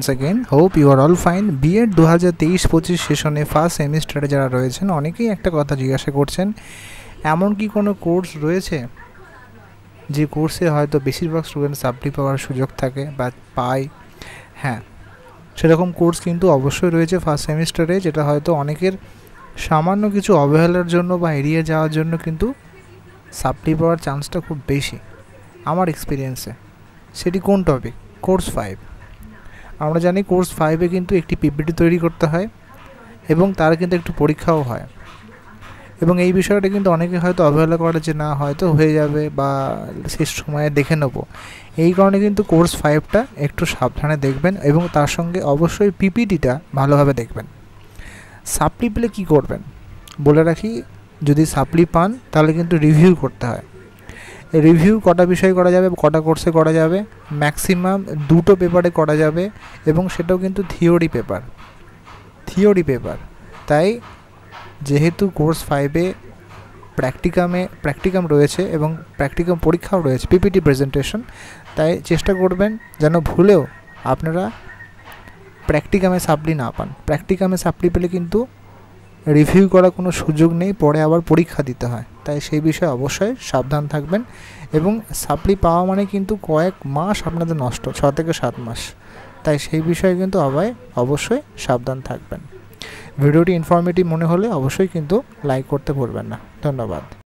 once again hope you are all fine BEd দু হাজার তেইশ পঁচিশ সেশনে ফার্স্ট সেমিস্টারে যারা রয়েছেন অনেকেই একটা কথা জিজ্ঞাসা করছেন এমন কি কোনো কোর্স রয়েছে যে কোর্সে হয়তো বেশিরভাগ স্টুডেন্ট সাপ্লি পাওয়ার সুযোগ থাকে বা পায় হ্যাঁ সেরকম কোর্স কিন্তু অবশ্যই রয়েছে ফার্স্ট সেমিস্টারে যেটা হয়তো অনেকের সামান্য কিছু অবহেলার জন্য বা এড়িয়ে যাওয়ার জন্য কিন্তু সাপ্লি পাওয়ার চান্সটা খুব বেশি আমার এক্সপিরিয়েন্সে সেটি কোন টপিক কোর্স ফাইভ আমরা জানি কোর্স ফাইভে কিন্তু একটি পিপিটি তৈরি করতে হয় এবং তার কিন্তু একটু পরীক্ষাও হয় এবং এই বিষয়টা কিন্তু অনেকে হয়তো অবহেলা করে যে না হয়তো হয়ে যাবে বা শেষ সময়ে দেখে নেব এই কারণে কিন্তু কোর্স ফাইভটা একটু সাবধানে দেখবেন এবং তার সঙ্গে অবশ্যই পিপিটিটা ভালোভাবে দেখবেন সাপ্লি পেলে কী করবেন বলে রাখি যদি সাপ্লি পান তাহলে কিন্তু রিভিউ করতে হয় রিভিউ কটা বিষয়ে করা যাবে কটা কোর্সে করা যাবে ম্যাক্সিমাম দুটো পেপারে করা যাবে এবং সেটাও কিন্তু থিওরি পেপার থিওরি পেপার তাই যেহেতু কোর্স ফাইভে প্র্যাকটিকামে প্র্যাকটিকাম রয়েছে এবং প্র্যাকটিকাম পরীক্ষাও রয়েছে পিপিটি প্রেজেন্টেশন তাই চেষ্টা করবেন যেন ভুলেও আপনারা প্র্যাকটিকামে সাপ্লি না পান প্র্যাকটিকামে সাপ্লি পেলে কিন্তু রিভিউ করার কোনো সুযোগ নেই পরে আবার পরীক্ষা দিতে হয় তাই সেই বিষয়ে অবশ্যই সাবধান থাকবেন এবং সাপ্লি পাওয়া মানে কিন্তু কয়েক মাস আপনাদের নষ্ট ছ থেকে সাত মাস তাই সেই বিষয়ে কিন্তু আবাই অবশ্যই সাবধান থাকবেন ভিডিওটি ইনফরমেটিভ মনে হলে অবশ্যই কিন্তু লাইক করতে ভুলবেন না ধন্যবাদ